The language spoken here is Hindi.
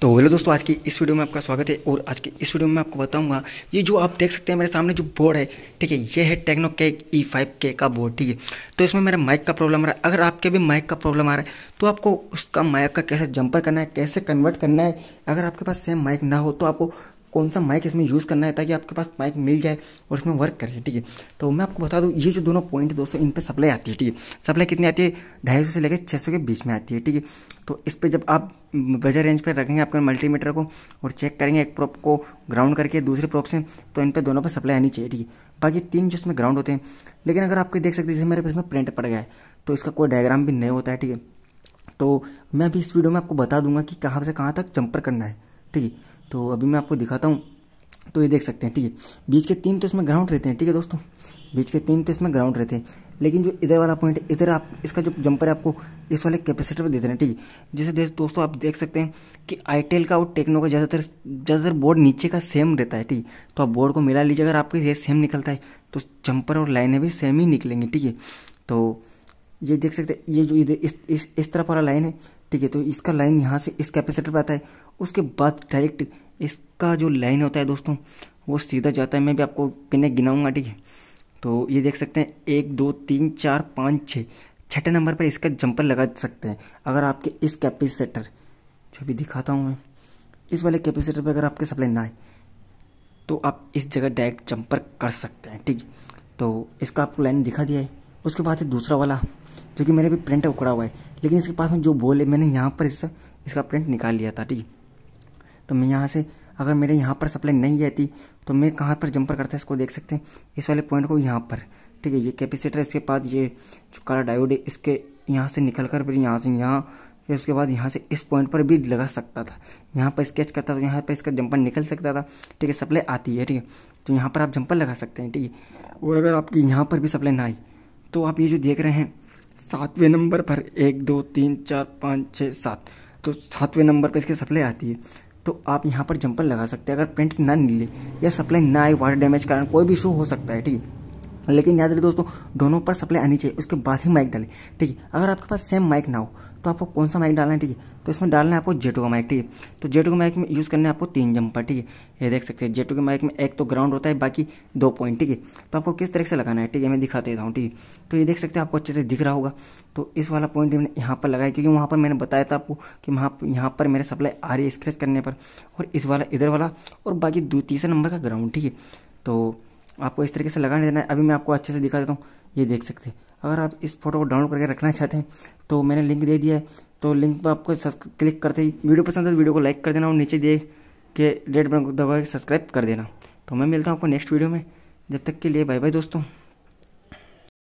तो हेलो दोस्तों आज की इस वीडियो में आपका स्वागत है और आज की इस वीडियो में आपको बताऊंगा ये जो आप देख सकते हैं मेरे सामने जो बोर्ड है ठीक है ये है टेक्नो के ई फाइव के का बोर्ड ठीक है तो इसमें मेरा माइक का प्रॉब्लम आ रहा है अगर आपके भी माइक का प्रॉब्लम आ रहा है तो आपको उसका माइक का कैसे जंपर करना है कैसे कन्वर्ट करना है अगर आपके पास सेम माइक ना हो तो आपको कौन सा माइक इसमें यूज़ करना है ताकि आपके पास माइक मिल जाए और इसमें वर्क करें ठीक है तो मैं आपको बता दूँ ये जो दोनों पॉइंट दोस्तों इन पर सप्लाई आती है ठीक है सप्लाई कितनी आती है ढाई सौ से लेकर छः सौ के बीच में आती है ठीक है तो इस पर जब आप बजर रेंज पर रखेंगे आपके मल्टीमीटर को और चेक करेंगे एक प्रॉप को ग्राउंड करके दूसरे प्रॉप से तो इन पर दोनों पर सप्लाई आनी चाहिए ठीक है बाकी तीन जो इसमें ग्राउंड होते हैं लेकिन अगर आपके देख सकते हैं जैसे मेरे पास में प्रिंट पड़ गया है तो इसका कोई डायग्राम भी नहीं होता है ठीक है तो मैं अभी इस वीडियो में आपको बता दूंगा कि कहाँ से कहाँ तक जंपर करना है ठीक है तो अभी मैं आपको दिखाता हूँ तो ये देख सकते हैं ठीक है बीच के तीन तो इसमें ग्राउंड रहते हैं ठीक है दोस्तों बीच के तीन तो इसमें ग्राउंड रहते हैं लेकिन जो इधर वाला पॉइंट है इधर आप इसका जो जंपर है आपको इस वाले कैपेसिटर पर रहे हैं ठीक है जैसे दोस्तों आप देख सकते हैं कि आई का और टेक्नो का ज़्यादातर ज़्यादातर बोर्ड नीचे का सेम रहता है ठीक है तो आप बोर्ड को मिला लीजिए अगर आपके ये सेम निकलता है तो जंपर और लाइनें भी सेम ही निकलेंगी ठीक है तो ये देख सकते हैं ये जो इधर इस इस इस तरफ वाला लाइन है ठीक है तो इसका लाइन यहाँ से इस कैपेसिटर पर आता है उसके बाद डायरेक्ट इसका जो लाइन होता है दोस्तों वो सीधा जाता है मैं भी आपको पिने गिनाऊंगा ठीक है तो ये देख सकते हैं एक दो तीन चार पाँच छः छठे नंबर पर इसका जंपर लगा सकते हैं अगर आपके इस कैपेसिटर जो भी दिखाता हूँ मैं इस वाले कैपेसिटर पर अगर आपके सप्लाई ना आए तो आप इस जगह डायरेक्ट जंपर कर सकते हैं ठीक तो इसका आपको लाइन दिखा दिया है उसके बाद है दूसरा वाला जो कि मैंने भी प्रिंट उकड़ा हुआ है लेकिन इसके पास में जो बॉल है मैंने यहाँ पर इसका इसका प्रिंट निकाल लिया था ठीक तो मैं यहाँ से अगर मेरे यहाँ पर सप्लाई नहीं जाती तो मैं कहाँ पर जंपर करता है इसको देख सकते हैं इस वाले पॉइंट को यहाँ पर ठीक है ये कैपेसिटर इसके बाद ये जो काला डायोड है इसके यहाँ से निकल कर फिर यहाँ से यहाँ फिर उसके बाद यहाँ से इस पॉइंट पर भी लगा सकता था यहाँ पर स्केच करता था यहाँ पर इसका जंपर निकल सकता था ठीक है सप्लाई आती है ठीक है तो यहाँ पर आप जंपर लगा सकते हैं ठीक है और अगर आपकी यहाँ पर भी सप्लाई ना आई तो आप ये जो देख रहे हैं सातवें नंबर पर एक दो तीन चार पाँच छः सात तो सातवें नंबर पर इसकी सप्लाई आती है तो आप यहाँ पर जंपर लगा सकते हैं अगर प्रिंट ना मिले या सप्लाई ना आए वाटर डैमेज कारण कोई भी इशू हो सकता है ठीक है लेकिन याद रहे दोस्तों दोनों पर सप्लाई आनी चाहिए उसके बाद ही माइक डालें ठीक है अगर आपके पास सेम माइक ना हो तो आपको कौन सा माइक डालना है ठीक है तो इसमें डालना है आपको जेटो का माइक ठीक है तो जेटो के माइक में यूज़ करना है आपको तीन जंपर ठीक है ये देख सकते हैं जेटो के माइक में एक तो ग्राउंड होता है बाकी दो पॉइंट ठीक है तो आपको किस तरह से लगाना है ठीक है मैं दिखा देता हूँ ठीक है तो ये देख सकते हैं आपको अच्छे से दिख रहा होगा तो इस वाला पॉइंट मैंने यहाँ पर लगाया क्योंकि वहाँ पर मैंने बताया था आपको कि वहाँ यहाँ पर मेरे सप्लाई आ रही है स्क्रेच करने पर और इस वाला इधर वाला और बाकी दो तीसरे नंबर का ग्राउंड ठीक है तो आपको इस तरीके से लगाने देना है अभी मैं आपको अच्छे से दिखा देता हूँ ये देख सकते हैं अगर आप इस फोटो को डाउनलोड करके रखना चाहते हैं तो मैंने लिंक दे दिया है तो लिंक पर आपको क्लिक करते ही वीडियो पसंद है तो वीडियो को लाइक कर देना और नीचे दे के रेड बटन को दबा के सब्सक्राइब कर देना तो मैं मिलता हूँ आपको नेक्स्ट वीडियो में जब तक के लिए बाय बाय दोस्तों